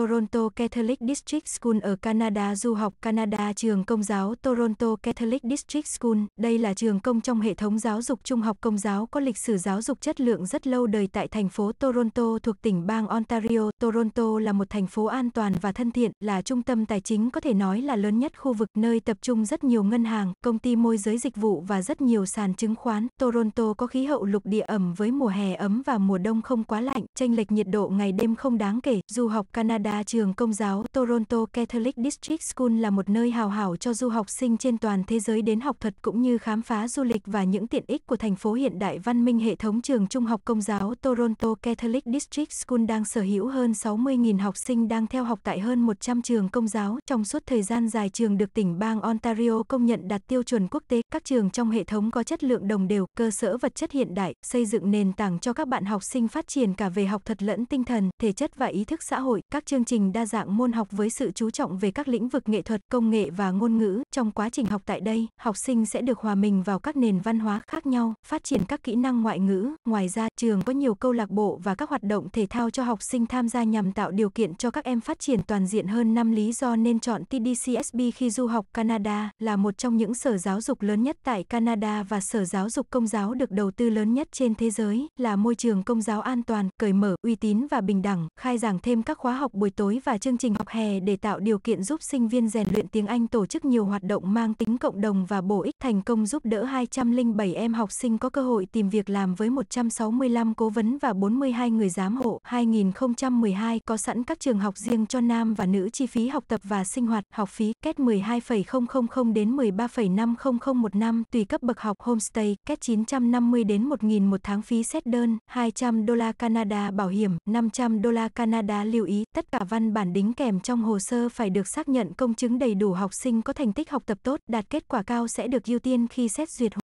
Toronto Catholic District School ở Canada du học Canada trường công giáo Toronto Catholic District School. Đây là trường công trong hệ thống giáo dục trung học công giáo có lịch sử giáo dục chất lượng rất lâu đời tại thành phố Toronto thuộc tỉnh bang Ontario. Toronto là một thành phố an toàn và thân thiện, là trung tâm tài chính có thể nói là lớn nhất khu vực nơi tập trung rất nhiều ngân hàng, công ty môi giới dịch vụ và rất nhiều sàn chứng khoán. Toronto có khí hậu lục địa ẩm với mùa hè ấm và mùa đông không quá lạnh, chênh lệch nhiệt độ ngày đêm không đáng kể. Du học Canada Canada trường công giáo Toronto Catholic District School là một nơi hào hảo cho du học sinh trên toàn thế giới đến học thuật cũng như khám phá du lịch và những tiện ích của thành phố hiện đại văn minh hệ thống trường trung học công giáo Toronto Catholic District School đang sở hữu hơn 60.000 học sinh đang theo học tại hơn 100 trường công giáo. Trong suốt thời gian dài trường được tỉnh bang Ontario công nhận đạt tiêu chuẩn quốc tế, các trường trong hệ thống có chất lượng đồng đều, cơ sở vật chất hiện đại, xây dựng nền tảng cho các bạn học sinh phát triển cả về học thuật lẫn tinh thần, thể chất và ý thức xã hội. Các chương trình đa dạng môn học với sự chú trọng về các lĩnh vực nghệ thuật, công nghệ và ngôn ngữ. Trong quá trình học tại đây, học sinh sẽ được hòa mình vào các nền văn hóa khác nhau, phát triển các kỹ năng ngoại ngữ. Ngoài ra, trường có nhiều câu lạc bộ và các hoạt động thể thao cho học sinh tham gia nhằm tạo điều kiện cho các em phát triển toàn diện hơn. Năm lý do nên chọn TDCSB khi du học Canada là một trong những sở giáo dục lớn nhất tại Canada và sở giáo dục công giáo được đầu tư lớn nhất trên thế giới, là môi trường công giáo an toàn, cởi mở, uy tín và bình đẳng, khai giảng thêm các khóa học buổi tối và chương trình học hè để tạo điều kiện giúp sinh viên rèn luyện tiếng Anh tổ chức nhiều hoạt động mang tính cộng đồng và bổ ích thành công giúp đỡ 207 em học sinh có cơ hội tìm việc làm với 165 cố vấn và 42 người giám hộ. 2012 có sẵn các trường học riêng cho nam và nữ chi phí học tập và sinh hoạt, học phí kết 12,000 đến 13,500 một năm tùy cấp bậc học homestay, kết 950 đến 1.000 một tháng phí xét đơn, 200 đô la Canada bảo hiểm, 500 đô la Canada lưu ý tất cả văn bản đính kèm trong hồ sơ phải được xác nhận công chứng đầy đủ học sinh có thành tích học tập tốt, đạt kết quả cao sẽ được ưu tiên khi xét duyệt